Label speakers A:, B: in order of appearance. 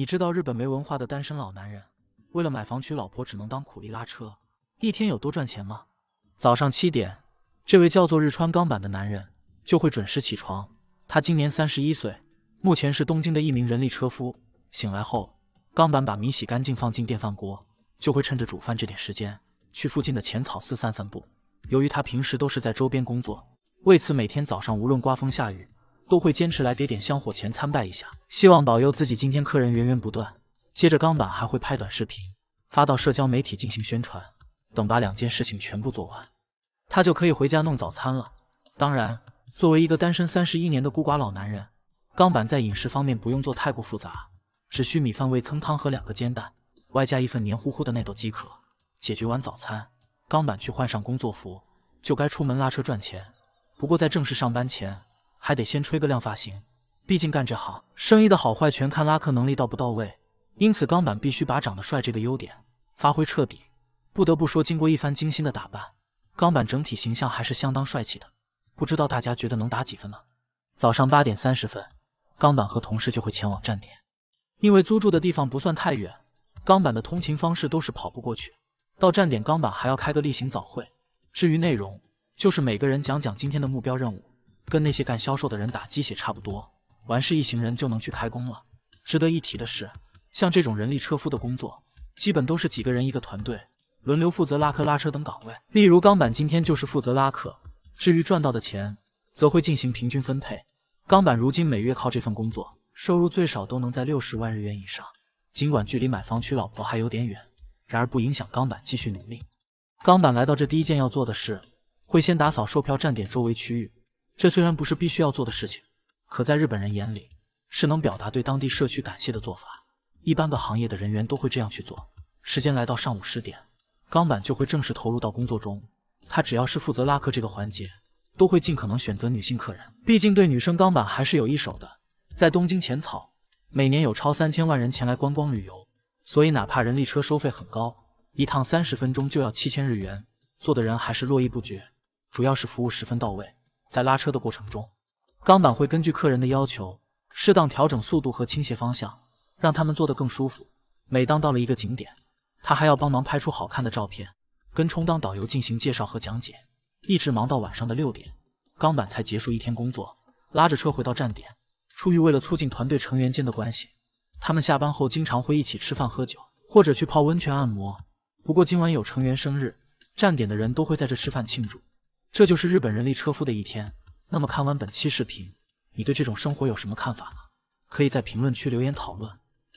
A: 你知道日本没文化的单身老男人，为了买房娶老婆只能当苦力拉车，一天有多赚钱吗？早上七点，这位叫做日川钢板的男人就会准时起床。他今年三十一岁，目前是东京的一名人力车夫。醒来后，钢板把米洗干净放进电饭锅，就会趁着煮饭这点时间去附近的浅草寺散散步。由于他平时都是在周边工作，为此每天早上无论刮风下雨。都会坚持来给点香火钱参拜一下，希望保佑自己今天客人源源不断。接着钢板还会拍短视频发到社交媒体进行宣传，等把两件事情全部做完，他就可以回家弄早餐了。当然，作为一个单身三十一年的孤寡老男人，钢板在饮食方面不用做太过复杂，只需米饭、味噌汤和两个煎蛋，外加一份黏糊糊的内豆即可解决完早餐。钢板去换上工作服，就该出门拉车赚钱。不过在正式上班前。还得先吹个亮发型，毕竟干这行，生意的好坏全看拉客能力到不到位。因此，钢板必须把长得帅这个优点发挥彻底。不得不说，经过一番精心的打扮，钢板整体形象还是相当帅气的。不知道大家觉得能打几分呢？早上八点三十分，钢板和同事就会前往站点，因为租住的地方不算太远，钢板的通勤方式都是跑步过去。到站点，钢板还要开个例行早会，至于内容，就是每个人讲讲今天的目标任务。跟那些干销售的人打鸡血差不多，完事一行人就能去开工了。值得一提的是，像这种人力车夫的工作，基本都是几个人一个团队，轮流负责拉客、拉车等岗位。例如钢板今天就是负责拉客，至于赚到的钱，则会进行平均分配。钢板如今每月靠这份工作收入最少都能在六十万日元以上，尽管距离买房娶老婆还有点远，然而不影响钢板继续努力。钢板来到这，第一件要做的事会先打扫售票站点周围区域。这虽然不是必须要做的事情，可在日本人眼里是能表达对当地社区感谢的做法。一般的行业的人员都会这样去做。时间来到上午十点，钢板就会正式投入到工作中。他只要是负责拉客这个环节，都会尽可能选择女性客人，毕竟对女生钢板还是有一手的。在东京浅草，每年有超三千万人前来观光旅游，所以哪怕人力车收费很高，一趟三十分钟就要七千日元，坐的人还是络绎不绝，主要是服务十分到位。在拉车的过程中，钢板会根据客人的要求，适当调整速度和倾斜方向，让他们坐得更舒服。每当到了一个景点，他还要帮忙拍出好看的照片，跟充当导游进行介绍和讲解，一直忙到晚上的六点，钢板才结束一天工作，拉着车回到站点。出于为了促进团队成员间的关系，他们下班后经常会一起吃饭喝酒，或者去泡温泉按摩。不过今晚有成员生日，站点的人都会在这吃饭庆祝。这就是日本人力车夫的一天。那么看完本期视频，你对这种生活有什么看法呢？可以在评论区留言讨论。